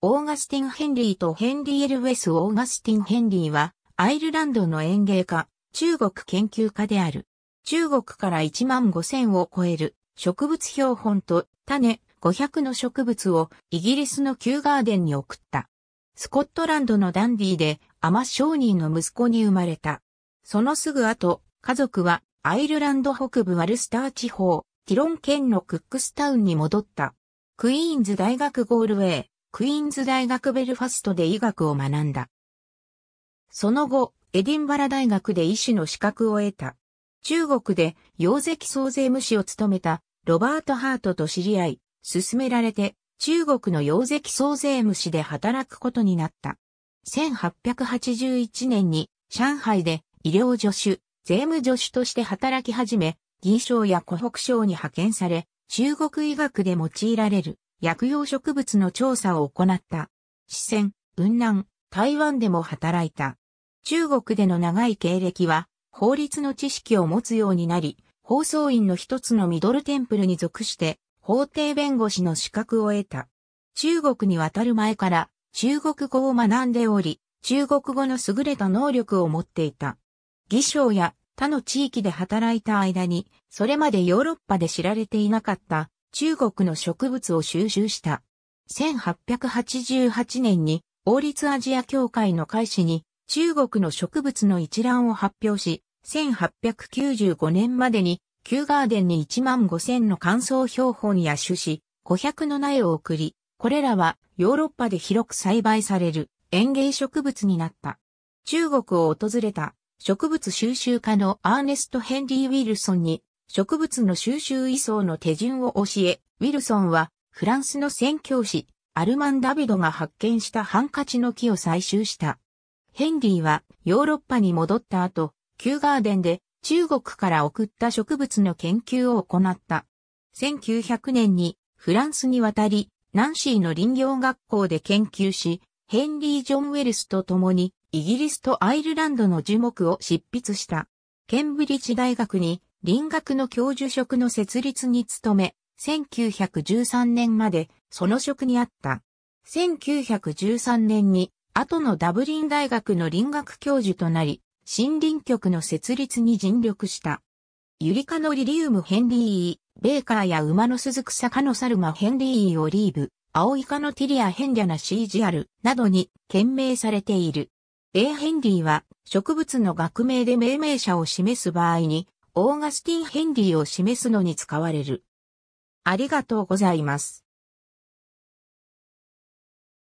オーガスティン・ヘンリーとヘンリー・エル・ウェス・オーガスティン・ヘンリーは、アイルランドの園芸家、中国研究家である。中国から1万5000を超える植物標本と種500の植物をイギリスのキューガーデンに送った。スコットランドのダンディで甘商人の息子に生まれた。そのすぐ後、家族はアイルランド北部ワルスター地方、ティロン県のクックスタウンに戻った。クイーンズ大学ゴールウェイ、クイーンズ大学ベルファストで医学を学んだ。その後、エディンバラ大学で医師の資格を得た。中国で溶石総税務士を務めたロバート・ハートと知り合い、勧められて中国の溶石総税務士で働くことになった。1881年に上海で医療助手、税務助手として働き始め、銀賞や湖北賞に派遣され、中国医学で用いられる薬用植物の調査を行った。四川、雲南、台湾でも働いた。中国での長い経歴は、法律の知識を持つようになり、放送員の一つのミドルテンプルに属して、法廷弁護士の資格を得た。中国に渡る前から中国語を学んでおり、中国語の優れた能力を持っていた。偽証や他の地域で働いた間に、それまでヨーロッパで知られていなかった中国の植物を収集した。1888年に王立アジア協会の開始に中国の植物の一覧を発表し、1895年までに旧ガーデンに1万5000の乾燥標本や種子、500の苗を送り、これらはヨーロッパで広く栽培される園芸植物になった。中国を訪れた植物収集家のアーネスト・ヘンリー・ウィルソンに植物の収集移送の手順を教え、ウィルソンはフランスの宣教師、アルマン・ダビドが発見したハンカチの木を採集した。ヘンリーはヨーロッパに戻った後、キューガーデンで中国から送った植物の研究を行った。1900年にフランスに渡り、ナンシーの林業学校で研究し、ヘンリー・ジョン・ウェルスと共にイギリスとアイルランドの樹木を執筆した。ケンブリッジ大学に林学の教授職の設立に努め、1913年までその職にあった。1913年に後のダブリン大学の林学教授となり、森林局の設立に尽力した。ユリカのリリウムヘンリー、ベーカーや馬の鈴草カノサルマヘンリーオリーブ、青イカのティリアヘンリャナ CGR などに懸命されている。A ヘンリーは植物の学名で命名者を示す場合にオーガスティン・ヘンリーを示すのに使われる。ありがとうございます。